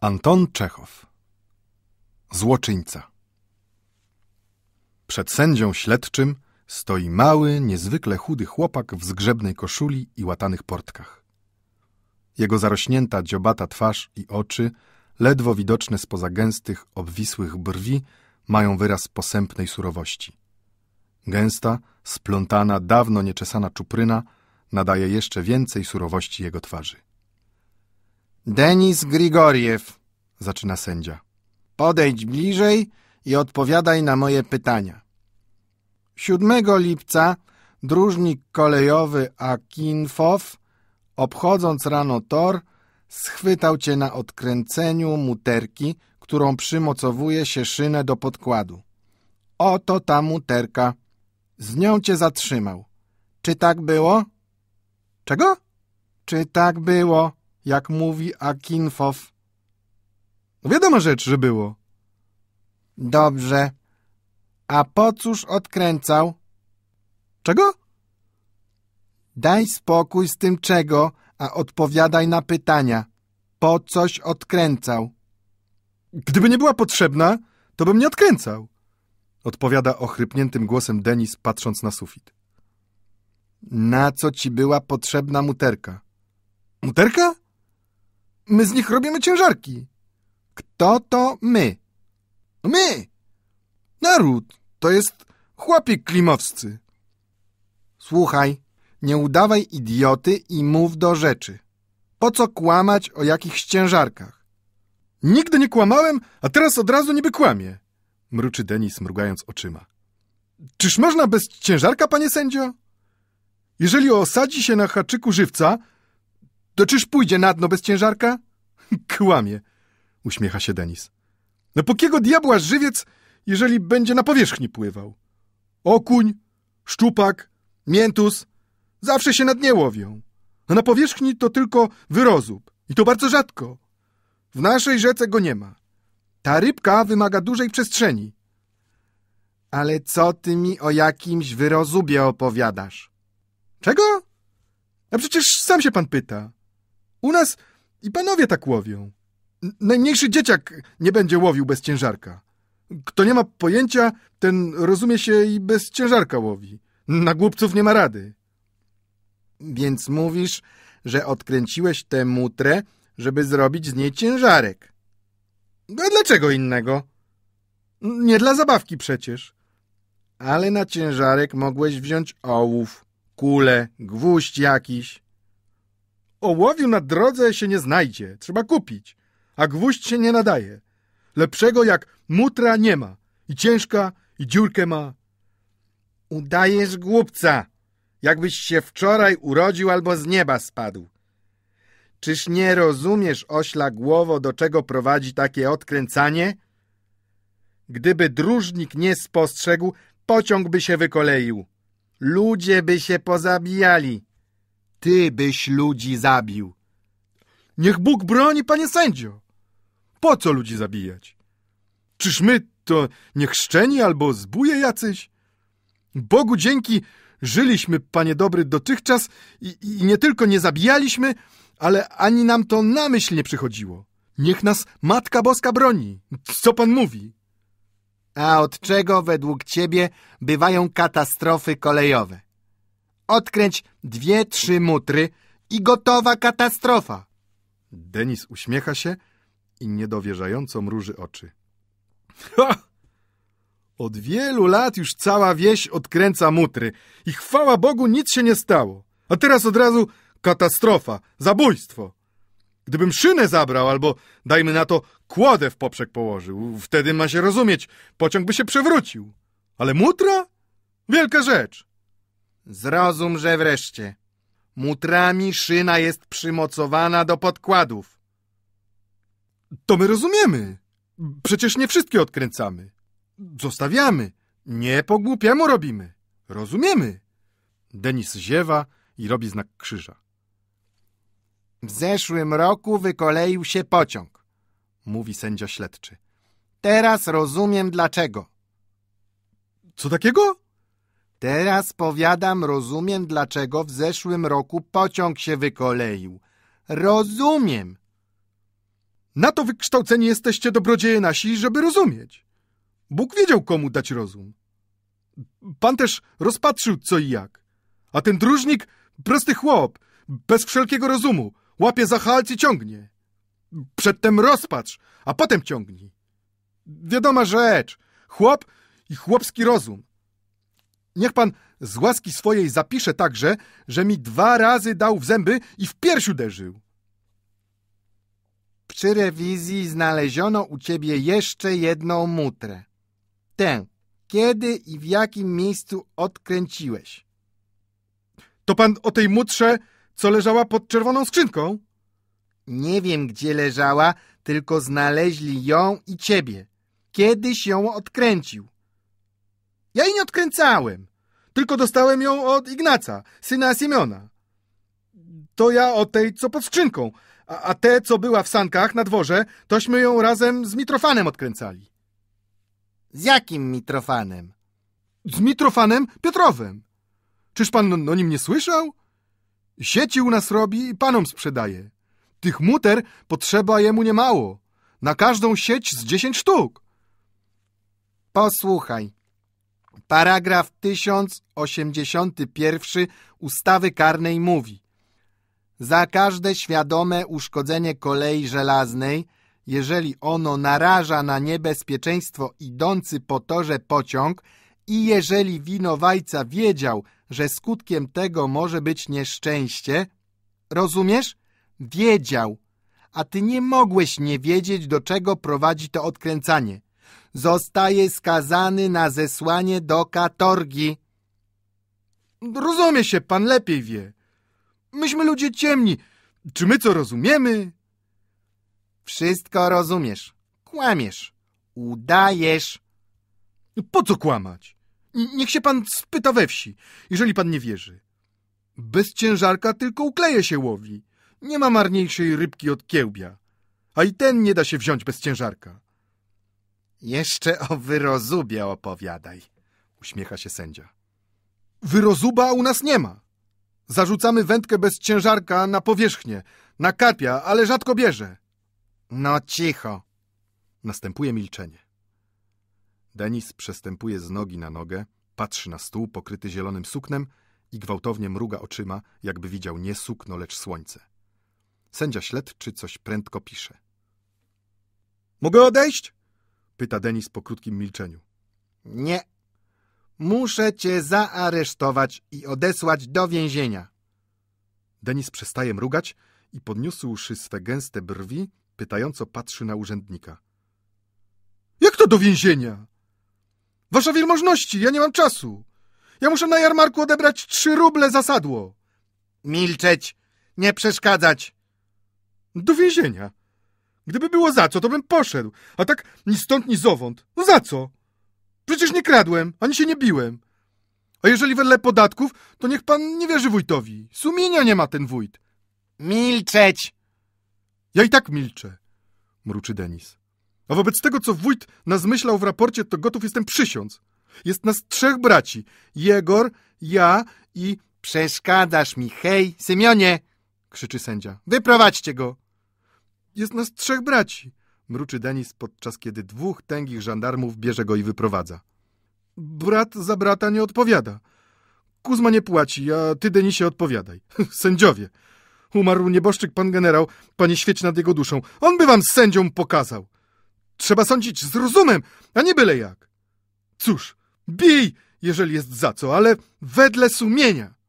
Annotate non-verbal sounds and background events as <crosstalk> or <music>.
Anton Czechow Złoczyńca Przed sędzią śledczym stoi mały, niezwykle chudy chłopak w zgrzebnej koszuli i łatanych portkach. Jego zarośnięta, dziobata twarz i oczy, ledwo widoczne spoza gęstych, obwisłych brwi, mają wyraz posępnej surowości. Gęsta, splątana, dawno nieczesana czupryna nadaje jeszcze więcej surowości jego twarzy. Denis Grigoriew, zaczyna sędzia. Podejdź bliżej i odpowiadaj na moje pytania. 7 lipca dróżnik kolejowy Akinfow, obchodząc rano tor, schwytał cię na odkręceniu muterki, którą przymocowuje się szynę do podkładu. Oto ta muterka. Z nią cię zatrzymał. Czy tak było? Czego? Czy tak było? jak mówi Akinfow. No wiadoma rzecz, że było. Dobrze. A po cóż odkręcał? Czego? Daj spokój z tym czego, a odpowiadaj na pytania. Po coś odkręcał. Gdyby nie była potrzebna, to bym nie odkręcał. Odpowiada ochrypniętym głosem Denis, patrząc na sufit. Na co ci była potrzebna muterka? Muterka? My z nich robimy ciężarki. Kto to my? My! Naród! To jest chłopik klimowscy. Słuchaj, nie udawaj idioty i mów do rzeczy. Po co kłamać o jakichś ciężarkach? Nigdy nie kłamałem, a teraz od razu niby kłamie. Mruczy Denis, mrugając oczyma. Czyż można bez ciężarka, panie sędzio? Jeżeli osadzi się na haczyku żywca, to czyż pójdzie na dno bez ciężarka? <laughs> Kłamie, uśmiecha się Denis. No po kiego diabła żywiec, jeżeli będzie na powierzchni pływał? Okuń, szczupak, miętus zawsze się na dnie łowią. A no na powierzchni to tylko wyrozub i to bardzo rzadko. W naszej rzece go nie ma. Ta rybka wymaga dużej przestrzeni. Ale co ty mi o jakimś wyrozubie opowiadasz? Czego? A przecież sam się pan pyta. U nas i panowie tak łowią. Najmniejszy dzieciak nie będzie łowił bez ciężarka. Kto nie ma pojęcia, ten rozumie się i bez ciężarka łowi. Na głupców nie ma rady. Więc mówisz, że odkręciłeś tę mutrę, żeby zrobić z niej ciężarek. No, dlaczego innego? Nie dla zabawki przecież. Ale na ciężarek mogłeś wziąć ołów, kulę, gwóźdź jakiś. Ołowiu na drodze się nie znajdzie, trzeba kupić, a gwóźdź się nie nadaje. Lepszego jak mutra nie ma, i ciężka, i dziurkę ma. Udajesz głupca, jakbyś się wczoraj urodził albo z nieba spadł. Czyż nie rozumiesz, ośla głowo, do czego prowadzi takie odkręcanie? Gdyby dróżnik nie spostrzegł, pociąg by się wykoleił. Ludzie by się pozabijali ty byś ludzi zabił. Niech Bóg broni, panie sędzio. Po co ludzi zabijać? Czyż my to niechrzczeni albo zbóje jacyś? Bogu dzięki żyliśmy, panie dobry, dotychczas i, i nie tylko nie zabijaliśmy, ale ani nam to na myśl nie przychodziło. Niech nas Matka Boska broni. Co pan mówi? A od czego według ciebie bywają katastrofy kolejowe? Odkręć dwie, trzy mutry i gotowa katastrofa. Denis uśmiecha się i niedowierzająco mruży oczy. Ha! Od wielu lat już cała wieś odkręca mutry i chwała Bogu nic się nie stało. A teraz od razu katastrofa, zabójstwo. Gdybym szynę zabrał albo, dajmy na to, kłodę w poprzek położył, wtedy ma się rozumieć, pociąg by się przewrócił. Ale mutra? Wielka rzecz. Zrozumże wreszcie. Mutrami szyna jest przymocowana do podkładów. To my rozumiemy. Przecież nie wszystkie odkręcamy. Zostawiamy. Nie po głupiemu robimy. Rozumiemy. Denis ziewa i robi znak krzyża. W zeszłym roku wykoleił się pociąg, mówi sędzia śledczy. Teraz rozumiem dlaczego. Co takiego? Teraz powiadam, rozumiem, dlaczego w zeszłym roku pociąg się wykoleił. Rozumiem. Na to wykształceni jesteście dobrodzieje nasi, żeby rozumieć. Bóg wiedział, komu dać rozum. Pan też rozpatrzył, co i jak. A ten dróżnik, prosty chłop, bez wszelkiego rozumu, łapie za halc i ciągnie. Przedtem rozpatrz, a potem ciągnij. Wiadoma rzecz, chłop i chłopski rozum. Niech pan z łaski swojej zapisze także, że mi dwa razy dał w zęby i w pierś uderzył. Przy rewizji znaleziono u ciebie jeszcze jedną mutrę. Tę, kiedy i w jakim miejscu odkręciłeś? To pan o tej mutrze, co leżała pod czerwoną skrzynką? Nie wiem, gdzie leżała, tylko znaleźli ją i ciebie. Kiedyś ją odkręcił. Ja jej nie odkręcałem, tylko dostałem ją od Ignaca, syna Siemiona. To ja o tej, co pod skrzynką, a, a te, co była w sankach na dworze, tośmy ją razem z Mitrofanem odkręcali. Z jakim Mitrofanem? Z Mitrofanem Piotrowym. Czyż pan o nim nie słyszał? Sieci u nas robi i panom sprzedaje. Tych muter potrzeba jemu niemało. Na każdą sieć z dziesięć sztuk. Posłuchaj, Paragraf 1081 ustawy karnej mówi Za każde świadome uszkodzenie kolei żelaznej, jeżeli ono naraża na niebezpieczeństwo idący po torze pociąg i jeżeli winowajca wiedział, że skutkiem tego może być nieszczęście, rozumiesz? Wiedział, a ty nie mogłeś nie wiedzieć, do czego prowadzi to odkręcanie zostaje skazany na zesłanie do katorgi. Rozumie się, pan lepiej wie. Myśmy ludzie ciemni. Czy my co rozumiemy? Wszystko rozumiesz. Kłamiesz. Udajesz. Po co kłamać? Niech się pan spyta we wsi, jeżeli pan nie wierzy. Bez ciężarka tylko ukleje się łowi. Nie ma marniejszej rybki od kiełbia. A i ten nie da się wziąć bez ciężarka. Jeszcze o wyrozubie opowiadaj, uśmiecha się sędzia. Wyrozuba u nas nie ma. Zarzucamy wędkę bez ciężarka na powierzchnię, na karpia, ale rzadko bierze. No cicho. Następuje milczenie. Denis przestępuje z nogi na nogę, patrzy na stół pokryty zielonym suknem i gwałtownie mruga oczyma, jakby widział nie sukno, lecz słońce. Sędzia śledczy coś prędko pisze. Mogę odejść? Pyta Denis po krótkim milczeniu. Nie. Muszę cię zaaresztować i odesłać do więzienia. Denis przestaje mrugać i podniósłszy swe gęste brwi, pytająco patrzy na urzędnika. Jak to do więzienia? Wasza wielmożności, ja nie mam czasu. Ja muszę na jarmarku odebrać trzy ruble za sadło. Milczeć, nie przeszkadzać. Do więzienia. Gdyby było za co, to bym poszedł. A tak ni stąd, ni zowąd. No za co? Przecież nie kradłem, ani się nie biłem. A jeżeli wedle podatków, to niech pan nie wierzy wójtowi. Sumienia nie ma ten wójt. Milczeć! Ja i tak milczę, mruczy Denis. A wobec tego, co wójt nazmyślał w raporcie, to gotów jestem przysiąc. Jest nas trzech braci. Jegor, ja i... Przeszkadzasz mi, hej, Symionie! krzyczy sędzia. Wyprowadźcie go! Jest nas trzech braci! Mruczy Denis, podczas kiedy dwóch tęgich żandarmów bierze go i wyprowadza. Brat za brata nie odpowiada. Kuzma nie płaci, a ty, Denisie, odpowiadaj. <laughs> Sędziowie! Umarł nieboszczyk pan generał, panie świeć nad jego duszą. On by wam z sędzią pokazał! Trzeba sądzić z rozumem, a nie byle jak! Cóż, bij, jeżeli jest za co, ale wedle sumienia!